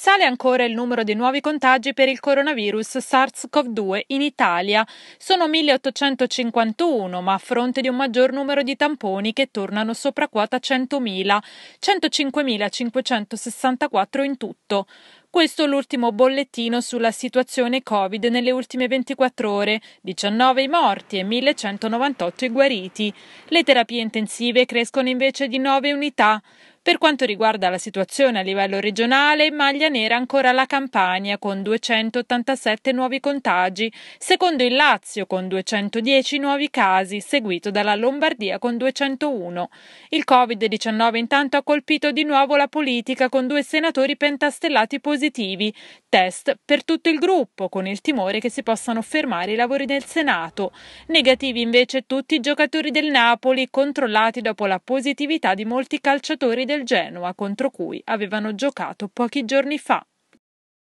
Sale ancora il numero di nuovi contagi per il coronavirus SARS-CoV-2 in Italia. Sono 1851, ma a fronte di un maggior numero di tamponi che tornano sopra quota 100.000, 105.564 in tutto. Questo è l'ultimo bollettino sulla situazione Covid nelle ultime 24 ore, 19 i morti e 1198 i guariti. Le terapie intensive crescono invece di 9 unità. Per quanto riguarda la situazione a livello regionale, maglia nera ancora la Campania con 287 nuovi contagi, secondo il Lazio con 210 nuovi casi, seguito dalla Lombardia con 201. Il Covid-19 intanto ha colpito di nuovo la politica con due senatori pentastellati positivi, test per tutto il gruppo con il timore che si possano fermare i lavori del Senato. Negativi invece tutti i giocatori del Napoli controllati dopo la positività di molti calciatori del del Genoa contro cui avevano giocato pochi giorni fa.